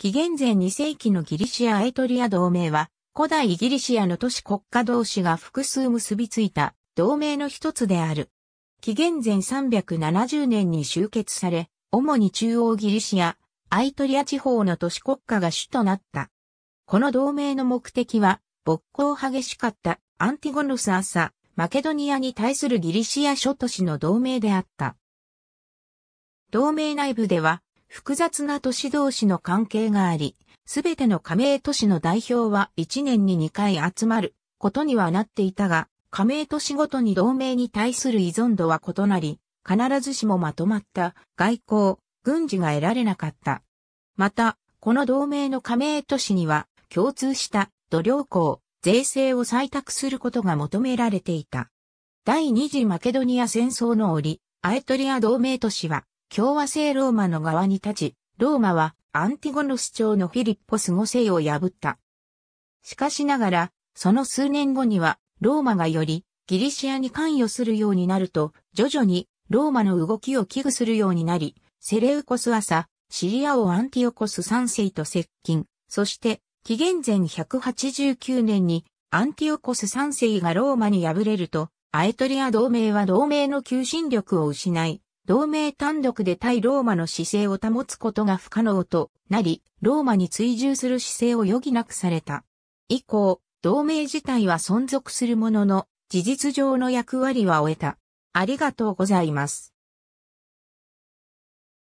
紀元前2世紀のギリシア・エトリア同盟は、古代ギリシアの都市国家同士が複数結びついた同盟の一つである。紀元前370年に集結され、主に中央ギリシア、アイトリア地方の都市国家が主となった。この同盟の目的は、勃興激しかったアンティゴノス・アサ、マケドニアに対するギリシア諸都市の同盟であった。同盟内部では、複雑な都市同士の関係があり、すべての加盟都市の代表は1年に2回集まることにはなっていたが、加盟都市ごとに同盟に対する依存度は異なり、必ずしもまとまった外交、軍事が得られなかった。また、この同盟の加盟都市には共通した土良港、税制を採択することが求められていた。第二次マケドニア戦争の折、アエトリア同盟都市は共和制ローマの側に立ち、ローマはアンティゴノス朝のフィリッポス5世を破った。しかしながら、その数年後には、ローマがよりギリシアに関与するようになると、徐々にローマの動きを危惧するようになり、セレウコス朝、シリア王アンティオコス3世と接近、そして紀元前189年にアンティオコス3世がローマに敗れると、アエトリア同盟は同盟の求心力を失い、同盟単独で対ローマの姿勢を保つことが不可能となり、ローマに追従する姿勢を余儀なくされた。以降、同盟自体は存続するものの、事実上の役割は終えた。ありがとうございます。